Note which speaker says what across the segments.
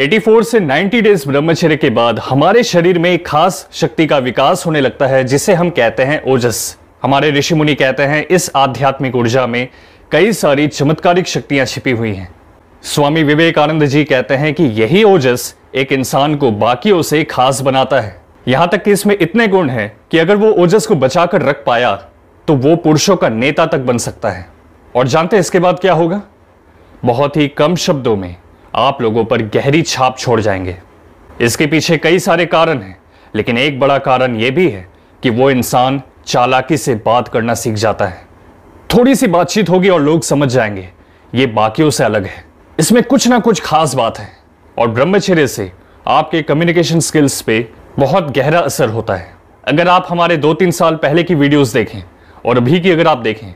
Speaker 1: 84 से 90 डेज ब्रह्मचर्य के बाद हमारे शरीर में एक खास शक्ति का विकास होने लगता है जिसे हम कहते हैं ओजस हमारे ऋषि मुनि कहते हैं इस आध्यात्मिक ऊर्जा में कई सारी चमत्कारिक शक्तियां छिपी हुई हैं स्वामी विवेकानंद जी कहते हैं कि यही ओजस एक इंसान को बाकियों से खास बनाता है यहां तक कि इसमें इतने गुण हैं कि अगर वो ओजस को बचाकर रख पाया तो वो पुरुषों का नेता तक बन सकता है और जानते हैं इसके बाद क्या होगा बहुत ही कम शब्दों में आप लोगों पर गहरी छाप छोड़ जाएंगे इसके पीछे कई सारे कारण हैं लेकिन एक बड़ा कारण ये भी है कि वो इंसान चालाकी से बात करना सीख जाता है थोड़ी सी बातचीत होगी और लोग समझ जाएंगे ये बाकियों से अलग है इसमें कुछ ना कुछ खास बात है और ब्रह्मचर्य से आपके कम्युनिकेशन स्किल्स पे बहुत गहरा असर होता है अगर आप हमारे दो तीन साल पहले की वीडियोस देखें और अभी की अगर आप देखें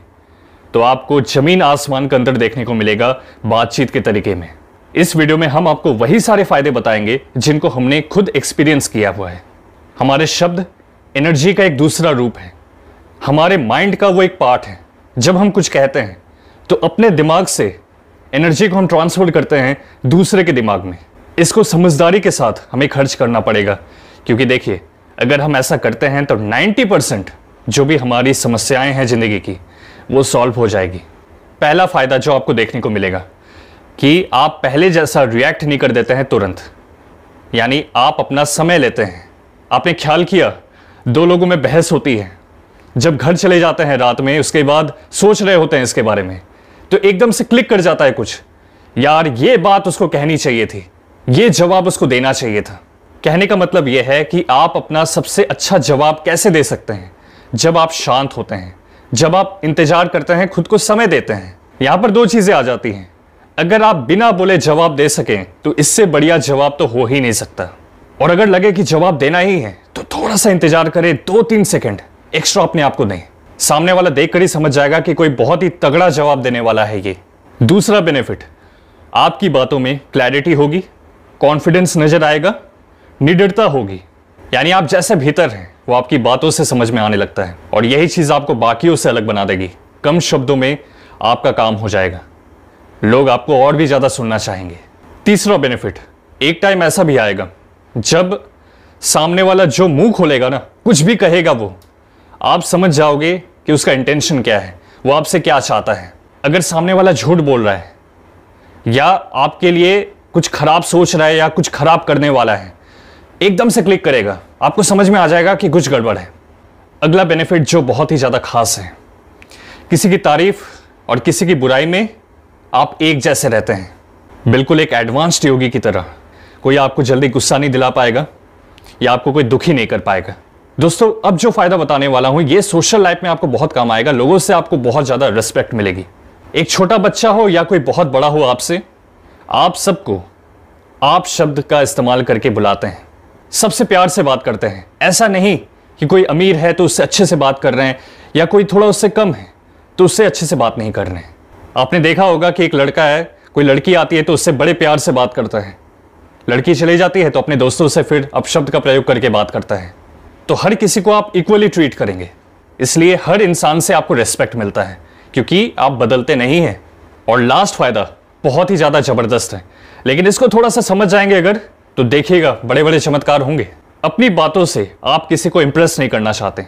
Speaker 1: तो आपको जमीन आसमान का अंतर देखने को मिलेगा बातचीत के तरीके में इस वीडियो में हम आपको वही सारे फायदे बताएंगे जिनको हमने खुद एक्सपीरियंस किया हुआ है हमारे शब्द एनर्जी का एक दूसरा रूप है हमारे माइंड का वो एक पार्ट है जब हम कुछ कहते हैं तो अपने दिमाग से एनर्जी को हम ट्रांसफर करते हैं दूसरे के दिमाग में इसको समझदारी के साथ हमें खर्च करना पड़ेगा क्योंकि देखिए अगर हम ऐसा करते हैं तो 90 परसेंट जो भी हमारी समस्याएं हैं ज़िंदगी की वो सॉल्व हो जाएगी पहला फ़ायदा जो आपको देखने को मिलेगा कि आप पहले जैसा रिएक्ट नहीं कर देते हैं तुरंत यानी आप अपना समय लेते हैं आपने ख्याल किया दो लोगों में बहस होती है जब घर चले जाते हैं रात में उसके बाद सोच रहे होते हैं इसके बारे में तो एकदम से क्लिक कर जाता है कुछ यार ये बात उसको कहनी चाहिए थी ये जवाब उसको देना चाहिए था कहने का मतलब यह है कि आप अपना सबसे अच्छा जवाब कैसे दे सकते हैं जब आप शांत होते हैं जब आप इंतजार करते हैं खुद को समय देते हैं यहां पर दो चीज़ें आ जाती हैं अगर आप बिना बोले जवाब दे सकें तो इससे बढ़िया जवाब तो हो ही नहीं सकता और अगर लगे कि जवाब देना ही है तो थोड़ा सा इंतजार करें दो तीन सेकंड एक्स्ट्रा अपने आप को दें सामने वाला देख कर ही समझ जाएगा कि कोई बहुत ही तगड़ा जवाब देने वाला है ये दूसरा बेनिफिट आपकी बातों में क्लैरिटी होगी कॉन्फिडेंस नजर आएगा निडरता होगी यानी आप जैसे भीतर हैं वो आपकी बातों से समझ में आने लगता है और यही चीज़ आपको बाकियों से अलग बना देगी कम शब्दों में आपका काम हो जाएगा लोग आपको और भी ज़्यादा सुनना चाहेंगे तीसरा बेनिफिट एक टाइम ऐसा भी आएगा जब सामने वाला जो मुंह खोलेगा ना कुछ भी कहेगा वो आप समझ जाओगे कि उसका इंटेंशन क्या है वो आपसे क्या चाहता है अगर सामने वाला झूठ बोल रहा है या आपके लिए कुछ खराब सोच रहा है या कुछ खराब करने वाला है एकदम से क्लिक करेगा आपको समझ में आ जाएगा कि कुछ गड़बड़ है अगला बेनिफिट जो बहुत ही ज़्यादा खास है किसी की तारीफ और किसी की बुराई में आप एक जैसे रहते हैं बिल्कुल एक एडवांस्ड योगी की तरह कोई आपको जल्दी गुस्सा नहीं दिला पाएगा या आपको कोई दुखी नहीं कर पाएगा दोस्तों अब जो फ़ायदा बताने वाला हूं ये सोशल लाइफ में आपको बहुत काम आएगा लोगों से आपको बहुत ज़्यादा रिस्पेक्ट मिलेगी एक छोटा बच्चा हो या कोई बहुत बड़ा हो आपसे आप सबको आप शब्द का इस्तेमाल करके बुलाते हैं सबसे प्यार से बात करते हैं ऐसा नहीं कि कोई अमीर है तो उससे अच्छे से बात कर रहे हैं या कोई थोड़ा उससे कम है तो उससे अच्छे से बात नहीं कर रहे हैं आपने देखा होगा कि एक लड़का है कोई लड़की आती है तो उससे बड़े प्यार से बात करता है लड़की चली जाती है तो अपने दोस्तों से फिर अपशब्द का प्रयोग करके बात करता है तो हर किसी को आप इक्वली ट्रीट करेंगे इसलिए हर इंसान से आपको रेस्पेक्ट मिलता है क्योंकि आप बदलते नहीं हैं और लास्ट फायदा बहुत ही ज़्यादा ज़बरदस्त है लेकिन इसको थोड़ा सा समझ जाएंगे अगर तो देखिएगा बड़े बड़े चमत्कार होंगे अपनी बातों से आप किसी को इम्प्रेस नहीं करना चाहते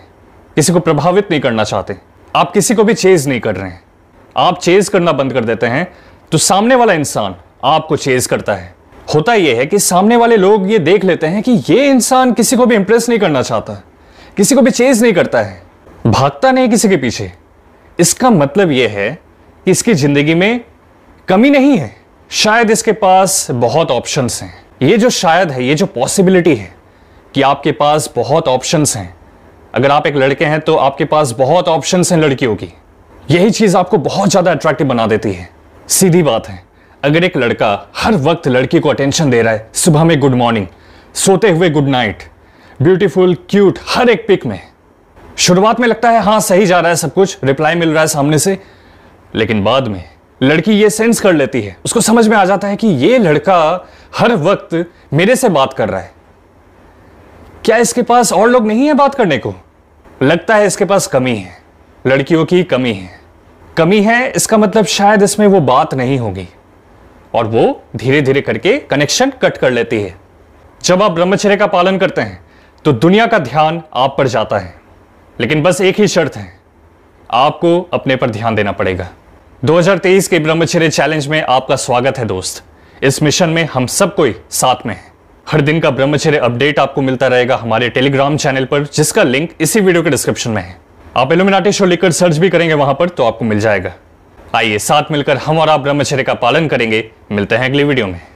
Speaker 1: किसी को प्रभावित नहीं करना चाहते आप किसी को भी चेज नहीं कर रहे हैं आप चेज करना बंद कर देते हैं तो सामने वाला इंसान आपको चेज करता है होता यह है कि सामने वाले लोग ये देख लेते हैं कि ये इंसान किसी को भी इंप्रेस नहीं करना चाहता किसी को भी चेज नहीं करता है भागता नहीं किसी के पीछे इसका मतलब यह है कि इसकी ज़िंदगी में कमी नहीं है शायद इसके पास बहुत ऑप्शन हैं ये जो शायद है ये जो पॉसिबिलिटी है कि आपके पास बहुत ऑप्शन हैं अगर आप एक लड़के हैं तो आपके पास बहुत ऑप्शन हैं लड़कियों की यही चीज आपको बहुत ज्यादा अट्रैक्टिव बना देती है सीधी बात है अगर एक लड़का हर वक्त लड़की को अटेंशन दे रहा है सुबह में गुड मॉर्निंग सोते हुए गुड नाइट ब्यूटीफुल क्यूट हर एक पिक में शुरुआत में लगता है हाँ सही जा रहा है सब कुछ रिप्लाई मिल रहा है सामने से लेकिन बाद में लड़की ये सेंस कर लेती है उसको समझ में आ जाता है कि ये लड़का हर वक्त मेरे से बात कर रहा है क्या इसके पास और लोग नहीं है बात करने को लगता है इसके पास कमी है लड़कियों की कमी है कमी है इसका मतलब शायद इसमें वो बात नहीं होगी और वो धीरे धीरे करके कनेक्शन कट कर लेती है जब आप ब्रह्मचर्य का पालन करते हैं तो दुनिया का ध्यान आप पर जाता है लेकिन बस एक ही शर्त है आपको अपने पर ध्यान देना पड़ेगा 2023 के ब्रह्मचर्य चैलेंज में आपका स्वागत है दोस्त इस मिशन में हम सब कोई साथ में है हर दिन का ब्रह्मचर्य अपडेट आपको मिलता रहेगा हमारे टेलीग्राम चैनल पर जिसका लिंक इसी वीडियो के डिस्क्रिप्शन में है आप इल्यूमिनाटी शो लेकर सर्च भी करेंगे वहां पर तो आपको मिल जाएगा आइए साथ मिलकर हम और आप ब्रह्मचर्य का पालन करेंगे मिलते हैं अगली वीडियो में